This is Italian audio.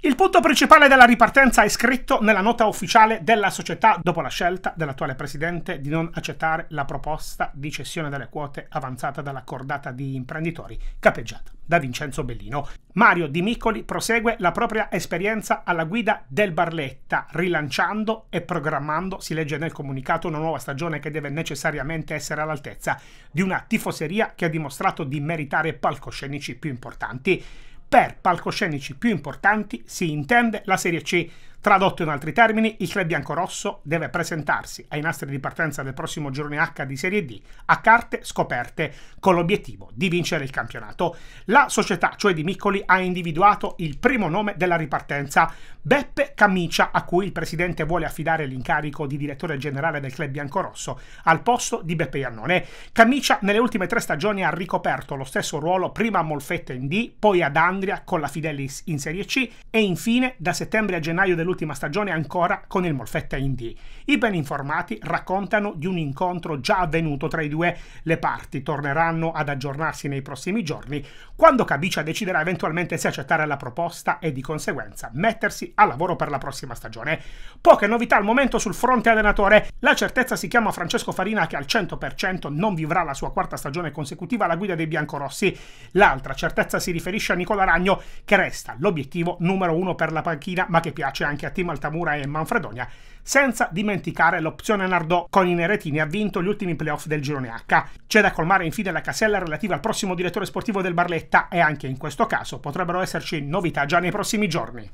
Il punto principale della ripartenza è scritto nella nota ufficiale della società dopo la scelta dell'attuale presidente di non accettare la proposta di cessione delle quote avanzata dalla cordata di imprenditori capeggiata da Vincenzo Bellino. Mario Di Miccoli prosegue la propria esperienza alla guida del Barletta, rilanciando e programmando, si legge nel comunicato, una nuova stagione che deve necessariamente essere all'altezza di una tifoseria che ha dimostrato di meritare palcoscenici più importanti. Per palcoscenici più importanti si intende la Serie C, Tradotto in altri termini, il club biancorosso deve presentarsi ai nastri di partenza del prossimo girone H di Serie D a carte scoperte con l'obiettivo di vincere il campionato. La società, cioè di Miccoli, ha individuato il primo nome della ripartenza, Beppe Camicia, a cui il presidente vuole affidare l'incarico di direttore generale del club biancorosso al posto di Beppe Iannone. Camicia nelle ultime tre stagioni ha ricoperto lo stesso ruolo prima a Molfetta in D, poi ad Andria con la Fidelis in Serie C e infine da settembre a gennaio del dell'ultima stagione ancora con il Molfetta Indy. I ben informati raccontano di un incontro già avvenuto tra i due. Le parti torneranno ad aggiornarsi nei prossimi giorni quando Cabicia deciderà eventualmente se accettare la proposta e di conseguenza mettersi a lavoro per la prossima stagione. Poche novità al momento sul fronte allenatore. La certezza si chiama Francesco Farina che al 100% non vivrà la sua quarta stagione consecutiva alla guida dei biancorossi. L'altra certezza si riferisce a Nicola Ragno che resta l'obiettivo numero uno per la panchina ma che piace anche anche a Tim Altamura e Manfredonia, senza dimenticare l'opzione Nardò con i Neretini ha vinto gli ultimi playoff del girone H. C'è da colmare infine la casella relativa al prossimo direttore sportivo del Barletta e anche in questo caso potrebbero esserci novità già nei prossimi giorni.